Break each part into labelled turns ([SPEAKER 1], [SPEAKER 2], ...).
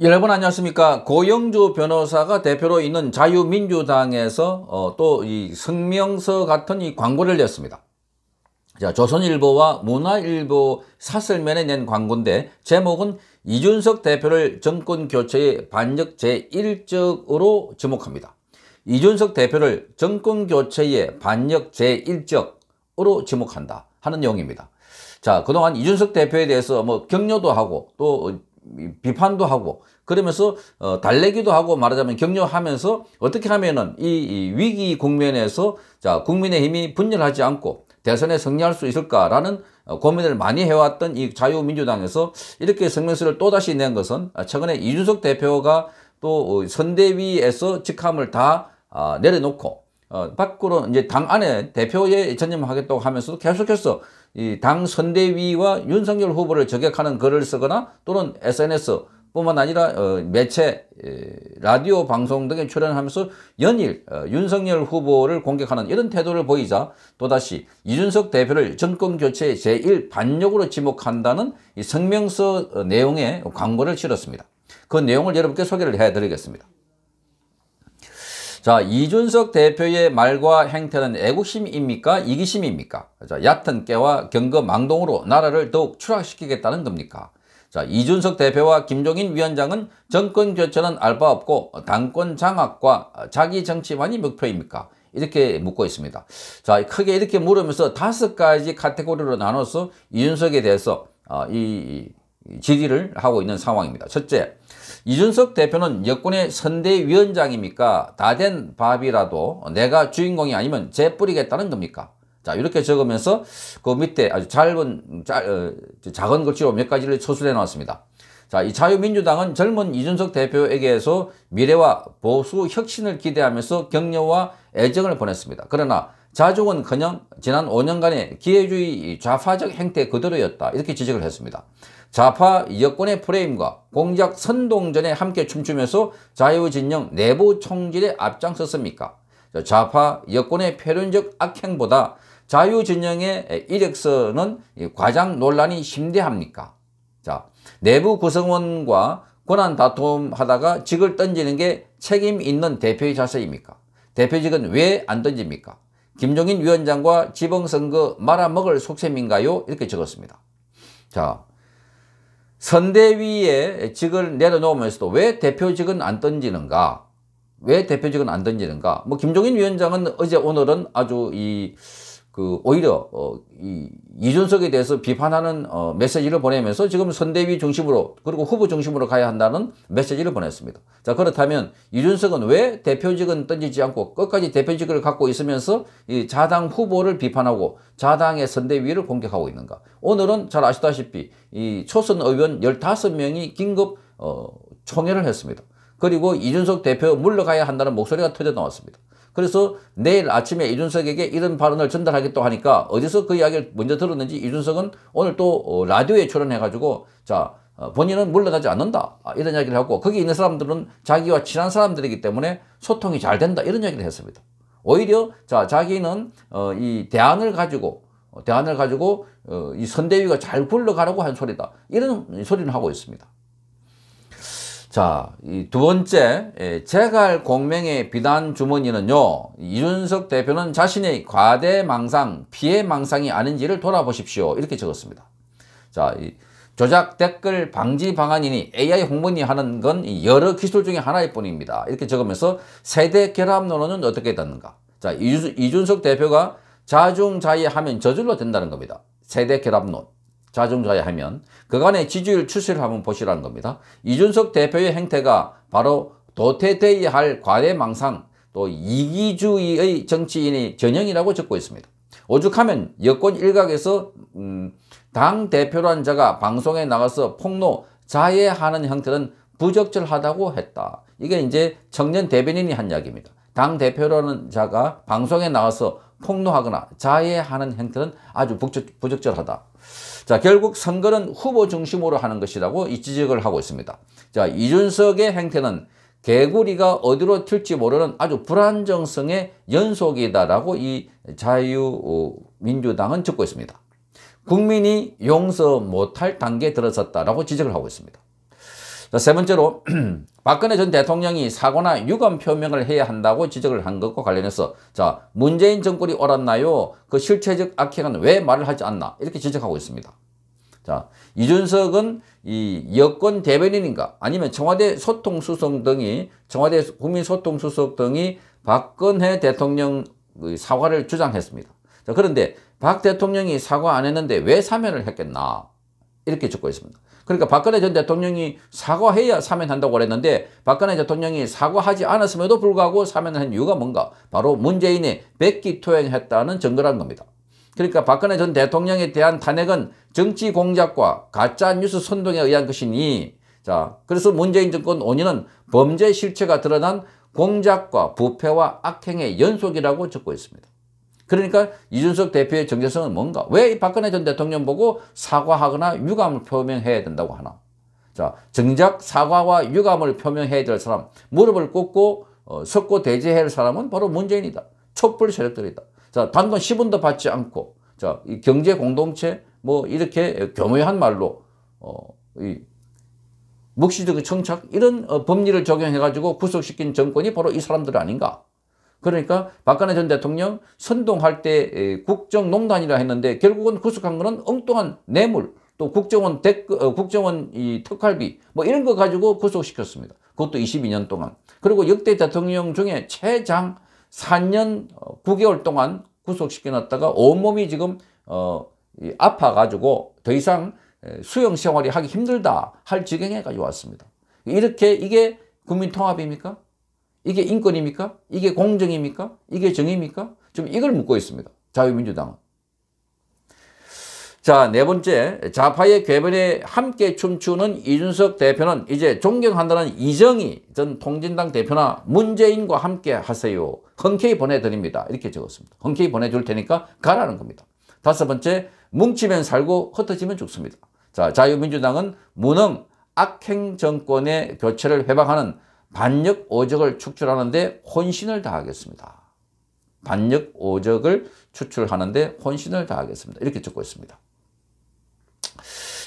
[SPEAKER 1] 여러분 안녕하십니까 고영주 변호사가 대표로 있는 자유민주당에서 어, 또이 성명서 같은 이 광고를 냈습니다 자 조선일보와 문화일보 사설면에 낸 광고인데 제목은 이준석 대표를 정권교체의 반역 제1적으로 지목합니다 이준석 대표를 정권교체의 반역 제1적으로 지목한다 하는 내용입니다 자 그동안 이준석 대표에 대해서 뭐 격려도 하고 또 비판도 하고 그러면서 어, 달래기도 하고 말하자면 격려하면서 어떻게 하면은 이, 이 위기 국면에서 자 국민의힘이 분열하지 않고 대선에 승리할 수 있을까라는 어, 고민을 많이 해왔던 이 자유민주당에서 이렇게 성명서를 또다시 낸 것은 최근에 이준석 대표가 또 선대위에서 직함을 다 아, 내려놓고 어, 밖으로 이제 당 안에 대표에 전념하겠다고 하면서도 계속해서 이당 선대위와 윤석열 후보를 저격하는 글을 쓰거나 또는 SNS 뿐만 아니라 어, 매체, 라디오 방송 등에 출연하면서 연일 어, 윤석열 후보를 공격하는 이런 태도를 보이자 또다시 이준석 대표를 정권교체의 제1반역으로 지목한다는 이 성명서 어, 내용의 광고를 실었습니다. 그 내용을 여러분께 소개를 해드리겠습니다. 자, 이준석 대표의 말과 행태는 애국심입니까? 이기심입니까? 자, 얕은 깨와 경거 망동으로 나라를 더욱 추락시키겠다는 겁니까? 자, 이준석 대표와 김종인 위원장은 정권 교체는 알바 없고 당권 장악과 자기 정치만이 목표입니까? 이렇게 묻고 있습니다. 자, 크게 이렇게 물으면서 다섯 가지 카테고리로 나눠서 이준석에 대해서 어, 이 질의를 하고 있는 상황입니다. 첫째, 이준석 대표는 여권의 선대위원장입니까? 다 된 밥이라도 내가 주인공이 아니면 재뿌리겠다는 겁니까? 자 이렇게 적으면서 그 밑에 아주 짧은 짜, 어, 작은 글씨로 몇 가지를 서술해 놨습니다. 자 이 자유민주당은 젊은 이준석 대표에게서 미래와 보수 혁신을 기대하면서 격려와 애정을 보냈습니다. 그러나 자족은커녕 지난 5년간의 기회주의 좌파적 행태 그대로였다 이렇게 지적을 했습니다. 좌파 여권의 프레임과 공작 선동전에 함께 춤추면서 자유진영 내부 총질에 앞장섰습니까? 좌파 여권의 표륜적 악행보다 자유진영의 이력서는 과장 논란이 심대합니까? 자, 내부 구성원과 권한 다툼하다가 직을 던지는 게 책임 있는 대표의 자세입니까? 대표직은 왜 안 던집니까? 김종인 위원장과 지방선거 말아먹을 속셈인가요? 이렇게 적었습니다. 자, 선대위에 직을 내려놓으면서도 왜 대표직은 안 던지는가? 왜 대표직은 안 던지는가? 뭐 김종인 위원장은 어제 오늘은 아주 이그 오히려 어, 이 이준석에 대해서 비판하는 어, 메시지를 보내면서 지금 선대위 중심으로 그리고 후보 중심으로 가야 한다는 메시지를 보냈습니다. 자 그렇다면 이준석은 왜 대표직은 던지지 않고 끝까지 대표직을 갖고 있으면서 이 자당 후보를 비판하고 자당의 선대위를 공격하고 있는가? 오늘은 잘 아시다시피 이 초선 의원 15명이 긴급 어, 총회를 했습니다. 그리고 이준석 대표 물러가야 한다는 목소리가 터져 나왔습니다. 그래서 내일 아침에 이준석에게 이런 발언을 전달하겠다 하니까 어디서 그 이야기를 먼저 들었는지 이준석은 오늘 또 어, 라디오에 출연해가지고 자 어, 본인은 물러나지 않는다 아, 이런 이야기를 하고 거기 있는 사람들은 자기와 친한 사람들이기 때문에 소통이 잘 된다 이런 이야기를 했습니다. 오히려 자 자기는 어, 이 대안을 가지고 어, 대안을 가지고 어, 이 선대위가 잘 굴러가라고 한 소리다 이런 소리를 하고 있습니다. 자, 이 두 번째, 예, 제갈 공명의 비단 주머니는요, 이준석 대표는 자신의 과대 망상, 피해 망상이 아닌지를 돌아보십시오. 이렇게 적었습니다. 자, 이 조작 댓글 방지 방안이니 AI 홍보니 하는 건 여러 기술 중에 하나일 뿐입니다. 이렇게 적으면서 세대 결합론은 어떻게 됐는가? 자, 이준석 대표가 자중자의하면 저절로 된다는 겁니다. 세대 결합론. 자중자야 하면 그간의 지지율 추세를 한번 보시라는 겁니다. 이준석 대표의 행태가 바로 도태되어야 할 과대망상 또 이기주의의 정치인의 전형이라고 적고 있습니다. 오죽하면 여권 일각에서 음, 당 대표란 자가 방송에 나가서 폭로 자해하는 형태는 부적절하다고 했다. 이게 이제 청년 대변인이 한 이야기입니다. 당 대표라는 자가 방송에 나와서 폭로하거나 자해하는 행태는 아주 부적절하다. 자, 결국 선거는 후보 중심으로 하는 것이라고 이 지적을 하고 있습니다. 자, 이준석의 행태는 개구리가 어디로 튈지 모르는 아주 불안정성의 연속이다라고 이 자유민주당은 어, 적고 있습니다. 국민이 용서 못할 단계에 들어섰다라고 지적을 하고 있습니다. 세 번째로 박근혜 전 대통령이 사고나 유감 표명을 해야 한다고 지적을 한 것과 관련해서 자 문재인 정권이 옳았나요? 그 실체적 악행은 왜 말을 하지 않나? 이렇게 지적하고 있습니다. 자 이준석은 이 여권 대변인인가 아니면 청와대 소통수석 등이 청와대 국민소통수석 등이 박근혜 대통령 사과를 주장했습니다. 자 그런데 박 대통령이 사과 안 했는데 왜 사면을 했겠나? 이렇게 적고 있습니다. 그러니까 박근혜 전 대통령이 사과해야 사면한다고 그랬는데 박근혜 대통령이 사과하지 않았음에도 불구하고 사면을 한 이유가 뭔가? 바로 문재인이 백기투행했다는 증거란 겁니다. 그러니까 박근혜 전 대통령에 대한 탄핵은 정치 공작과 가짜 뉴스 선동에 의한 것이니 자 그래서 문재인 정권 5년은 범죄 실체가 드러난 공작과 부패와 악행의 연속이라고 적고 있습니다. 그러니까 이준석 대표의 정체성은 뭔가? 왜 이 박근혜 전 대통령 보고 사과하거나 유감을 표명해야 된다고 하나? 자, 정작 사과와 유감을 표명해야 될 사람, 무릎을 꿇고 어, 섞고 대제해야 할 사람은 바로 문재인이다. 촛불 세력들이다. 자, 단돈 10원도 받지 않고, 자, 이 경제 공동체, 뭐, 이렇게 교묘한 말로, 어, 이, 묵시적 청착, 이런 어, 법리를 적용해가지고 구속시킨 정권이 바로 이 사람들 아닌가. 그러니까 박근혜 전 대통령 선동할 때 국정농단이라 했는데 결국은 구속한 거는 엉뚱한 뇌물 또 국정원 대 어, 국정원 이 특활비 뭐 이런 거 가지고 구속시켰습니다. 그것도 22년 동안. 그리고 역대 대통령 중에 최장 4년 9개월 어, 동안 구속시켜놨다가 온몸이 지금 어, 아파가지고 더 이상 수영 생활이 하기 힘들다 할지경에가져 왔습니다. 이렇게 이게 국민통합입니까? 이게 인권입니까? 이게 공정입니까? 이게 정의입니까? 지금 이걸 묻고 있습니다. 자유민주당은. 자, 네 번째, 좌파의 괴변에 함께 춤추는 이준석 대표는 이제 존경한다는 이정희 전 통진당 대표나 문재인과 함께 하세요. 흔쾌히 보내드립니다. 이렇게 적었습니다. 흔쾌히 보내줄 테니까 가라는 겁니다. 다섯 번째, 뭉치면 살고 흩어지면 죽습니다. 자, 자유민주당은 무능, 악행 정권의 교체를 회방하는 반역 오적을 축출하는데 혼신을 다하겠습니다. 반역 오적을 추출하는데 혼신을 다하겠습니다. 이렇게 적고 있습니다.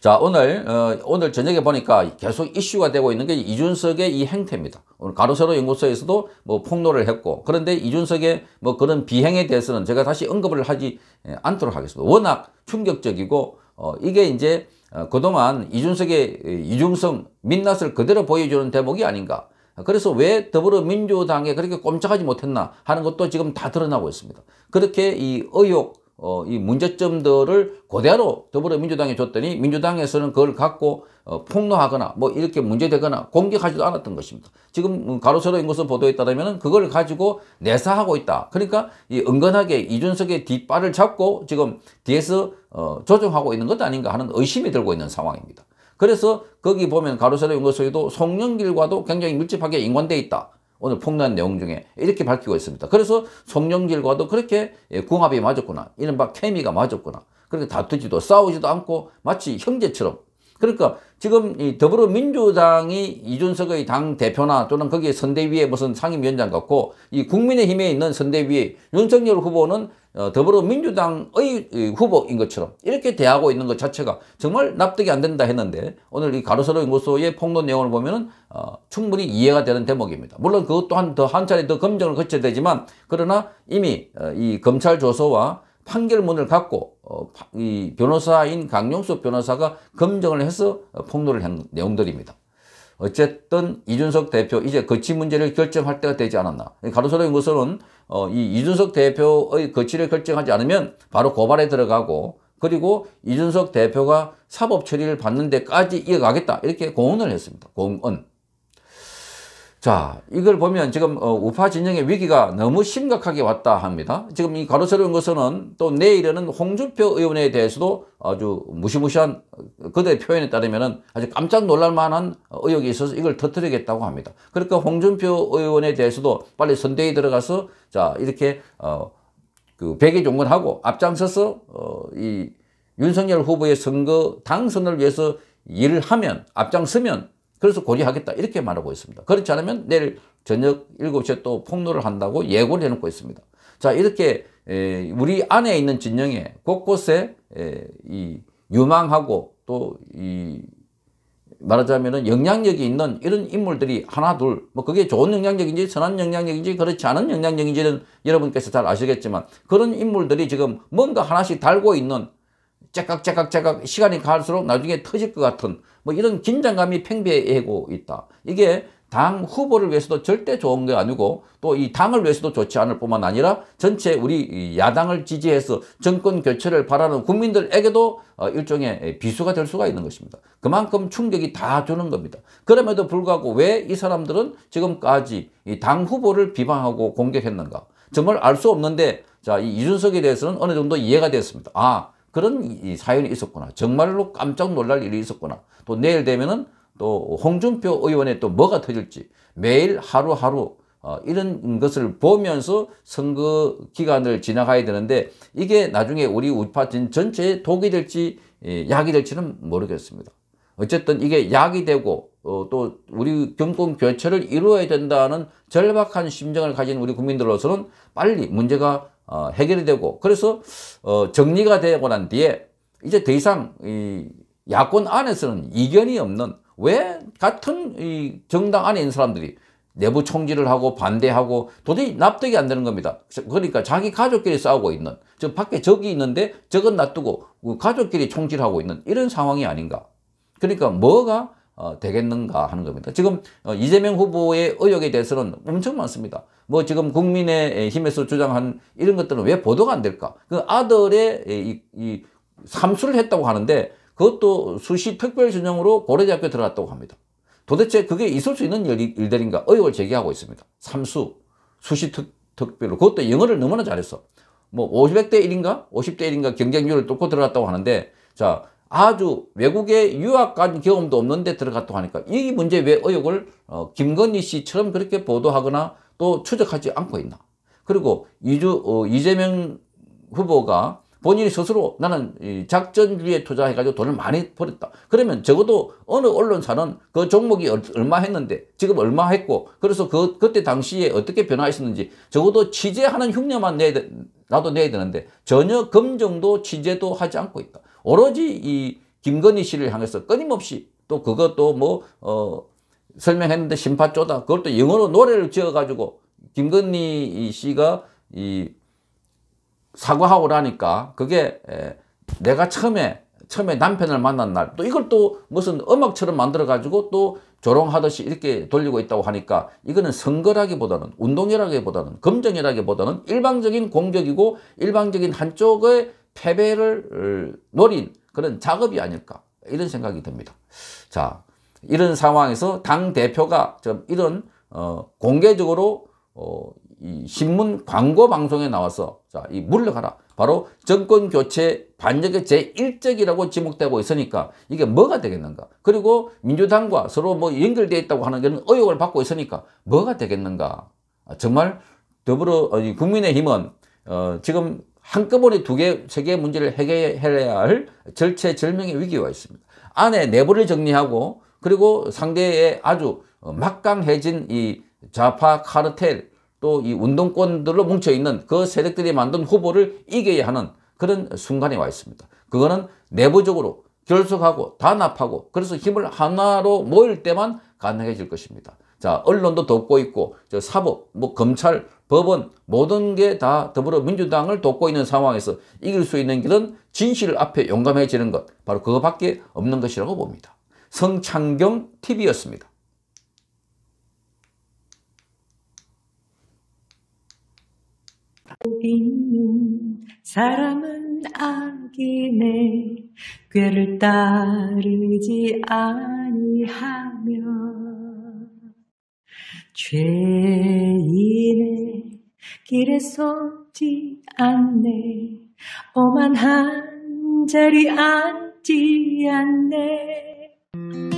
[SPEAKER 1] 자 오늘 어, 오늘 저녁에 보니까 계속 이슈가 되고 있는 게 이준석의 이 행태입니다. 오늘 가로세로 연구소에서도 뭐 폭로를 했고 그런데 이준석의 뭐 그런 비행에 대해서는 제가 다시 언급을 하지 예, 않도록 하겠습니다. 워낙 충격적이고 어, 이게 이제 어, 그동안 이준석의 어, 이중성 민낯을 그대로 보여주는 대목이 아닌가 아, 그래서 왜 더불어민주당에 그렇게 꼼짝하지 못했나 하는 것도 지금 다 드러나고 있습니다. 그렇게 이 의혹, 어, 이 문제점들을 그대로 더불어민주당에 줬더니 민주당에서는 그걸 갖고 어, 폭로하거나 뭐 이렇게 문제되거나 공격하지도 않았던 것입니다. 지금 가로세로 인구수 보도에 따르면 그걸 가지고 내사하고 있다. 그러니까 이 은근하게 이준석의 뒷발을 잡고 지금 뒤에서 어, 조정하고 있는 것 아닌가 하는 의심이 들고 있는 상황입니다. 그래서 거기 보면 가로세로 연구소에도 송년길과도 굉장히 밀접하게 연관돼 있다. 오늘 폭로한 내용 중에 이렇게 밝히고 있습니다. 그래서 송년길과도 그렇게 예, 궁합이 맞았구나. 이른바 케미가 맞았구나. 그렇게 다투지도 싸우지도 않고 마치 형제처럼 그러니까 지금 이 더불어민주당이 이준석의 당 대표나 또는 거기에 선대위에 무슨 상임위원장 같고 이 국민의힘에 있는 선대위에 윤석열 후보는 어, 더불어민주당의 후보인 것처럼 이렇게 대하고 있는 것 자체가 정말 납득이 안 된다 했는데 오늘 이 가로세로 연구소의 폭론 내용을 보면 은 어, 충분히 이해가 되는 대목입니다. 물론 그것 또한 더 한 차례 더 검증을 거쳐야 되지만 그러나 이미 어, 이 검찰 조서와 판결문을 갖고 어, 이 변호사인 강용수 변호사가 검증을 해서 어, 폭로를 한 내용들입니다. 어쨌든 이준석 대표 이제 거치 문제를 결정할 때가 되지 않았나. 가로서로연것은 어, 이 이준석 대표의 거치를 결정하지 않으면 바로 고발에 들어가고 그리고 이준석 대표가 사법 처리를 받는 데까지 이어가겠다 이렇게 공언을 했습니다. 공언. 자, 이걸 보면 지금 어, 우파 진영의 위기가 너무 심각하게 왔다 합니다. 지금 이 가로세로인 것은 또 내일에는 홍준표 의원에 대해서도 아주 무시무시한 그들의 표현에 따르면 아주 깜짝 놀랄만한 의혹이 있어서 이걸 터뜨리겠다고 합니다. 그러니까 홍준표 의원에 대해서도 빨리 선대위 들어가서 자 이렇게 어그 백의 종군하고 앞장서서 어이 윤석열 후보의 선거 당선을 위해서 일을 하면 앞장서면 그래서 고려하겠다 이렇게 말하고 있습니다. 그렇지 않으면 내일 저녁 7시에 또 폭로를 한다고 예고를 해놓고 있습니다. 자 이렇게 우리 안에 있는 진영에 곳곳에 이 유망하고 또 이 말하자면은 영향력이 있는 이런 인물들이 하나 둘 뭐 그게 좋은 영향력인지 선한 영향력인지 그렇지 않은 영향력인지는 여러분께서 잘 아시겠지만 그런 인물들이 지금 뭔가 하나씩 달고 있는 째깍째깍째깍 시간이 갈수록 나중에 터질 것 같은 뭐 이런 긴장감이 팽배하고 있다. 이게 당 후보를 위해서도 절대 좋은 게 아니고 또 이 당을 위해서도 좋지 않을 뿐만 아니라 전체 우리 야당을 지지해서 정권 교체를 바라는 국민들에게도 어, 일종의 비수가 될 수가 있는 것입니다. 그만큼 충격이 다 주는 겁니다. 그럼에도 불구하고 왜 이 사람들은 지금까지 이 당 후보를 비방하고 공격했는가? 정말 알 수 없는데 자, 이 이준석에 대해서는 어느 정도 이해가 됐습니다. 아, 그런 사연이 있었구나. 정말로 깜짝 놀랄 일이 있었구나. 또 내일 되면은 또 홍준표 의원의 또 뭐가 터질지 매일 하루하루 어, 이런 것을 보면서 선거 기간을 지나가야 되는데 이게 나중에 우리 우파 전체에 독이 될지 예, 약이 될지는 모르겠습니다. 어쨌든 이게 약이 되고 어, 또 우리 경권 교체를 이루어야 된다는 절박한 심정을 가진 우리 국민들로서는 빨리 문제가 어, 해결이 되고 그래서 어, 정리가 되고 난 뒤에 이제 더 이상 이 야권 안에서는 이견이 없는 왜 같은 이 정당 안에 있는 사람들이 내부 총질을 하고 반대하고 도저히 납득이 안 되는 겁니다. 그러니까 자기 가족끼리 싸우고 있는 저 밖에 적이 있는데 적은 놔두고 그 가족끼리 총질하고 있는 이런 상황이 아닌가. 그러니까 뭐가 어, 되겠는가 하는 겁니다. 지금 어, 이재명 후보의 의혹에 대해서는 엄청 많습니다. 뭐 지금 국민의 힘에서 주장한 이런 것들은 왜 보도가 안 될까? 그 아들의 이, 이 삼수를 했다고 하는데 그것도 수시 특별전형으로 고려대학교 들어갔다고 합니다. 도대체 그게 있을 수 있는 일, 들인가 의혹을 제기하고 있습니다. 삼수, 수시 특, 특별로 그것도 영어를 너무나 잘했어. 뭐 50대 1인가 50대 1인가 경쟁률을 뚫고 들어갔다고 하는데 자 아주 외국에 유학 간 경험도 없는데 들어갔다고 하니까 이 문제 왜 의혹을 어, 김건희 씨처럼 그렇게 보도하거나 또 추적하지 않고 있나. 그리고 이주, 어, 이재명 후보가 본인이 스스로 나는 이 작전주의에 투자해가지고 돈을 많이 벌었다. 그러면 적어도 어느 언론사는 그 종목이 얼마 했는데 지금 얼마 했고 그래서 그 그때 당시에 어떻게 변화했었는지 적어도 취재하는 흉내만 내야 나도 내야 되는데 전혀 검증도 취재도 하지 않고 있다. 오로지 이 김건희 씨를 향해서 끊임없이 또 그것도 뭐, 어, 설명했는데 심파조다. 그걸 또 영어로 노래를 지어가지고 김건희 씨가 이 사과하고라니까 그게 내가 처음에 처음에 남편을 만난 날 또 이걸 또 무슨 음악처럼 만들어 가지고 또 조롱하듯이 이렇게 돌리고 있다고 하니까 이거는 선거라기보다는 운동이라기보다는 검정이라기보다는 일방적인 공격이고 일방적인 한쪽의 패배를 어, 노린 그런 작업이 아닐까 이런 생각이 듭니다. 자 이런 상황에서 당 대표가 좀 이런 어, 공개적으로 어, 신문 광고 방송에 나와서 자, 이 물러가라. 바로 정권 교체 반역의 제1적이라고 지목되고 있으니까 이게 뭐가 되겠는가? 그리고 민주당과 서로 뭐 연결되어 있다고 하는 그런 의혹을 받고 있으니까 뭐가 되겠는가? 아, 정말 더불어 국민의힘은 어, 지금 한꺼번에 두 개, 세 개의 문제를 해결해야 할 절체절명의 위기가 있습니다. 안에 내부를 정리하고 그리고 상대의 아주 막강해진 이 좌파 카르텔 또 이 운동권들로 뭉쳐있는 그 세력들이 만든 후보를 이겨야 하는 그런 순간에 와 있습니다. 그거는 내부적으로 결속하고 단합하고 그래서 힘을 하나로 모일 때만 가능해질 것입니다. 자, 언론도 돕고 있고, 저 사법, 뭐, 검찰, 법원, 모든 게 다 더불어민주당을 돕고 있는 상황에서 이길 수 있는 길은 진실 앞에 용감해지는 것, 바로 그거밖에 없는 것이라고 봅니다. 성창경 TV였습니다. 죄인의 길에 서지 않네 오만 한 자리 앉지 않네